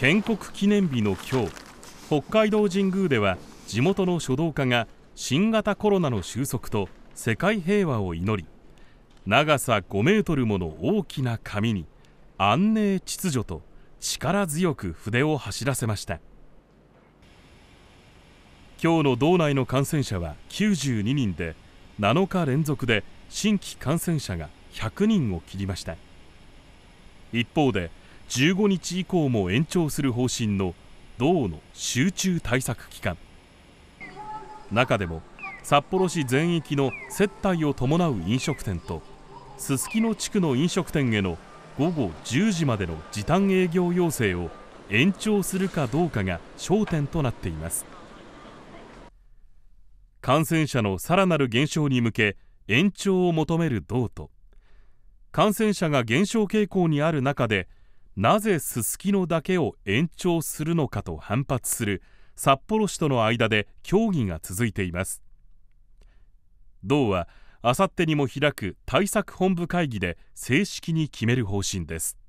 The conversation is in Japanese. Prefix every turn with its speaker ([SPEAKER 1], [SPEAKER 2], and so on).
[SPEAKER 1] 建国記念日の今日北海道神宮では地元の書道家が新型コロナの収束と世界平和を祈り長さ5メートルもの大きな紙に「安寧秩序」と力強く筆を走らせました今日の道内の感染者は92人で7日連続で新規感染者が100人を切りました一方で15日以降も延長する方針の道の集中対策期間中でも札幌市全域の接待を伴う飲食店とすすきの地区の飲食店への午後10時までの時短営業要請を延長するかどうかが焦点となっています感染者のさらなる減少に向け延長を求める道と感染者が減少傾向にある中でなぜすすきのだけを延長するのかと反発する札幌市との間で協議が続いています道はあさってにも開く対策本部会議で正式に決める方針です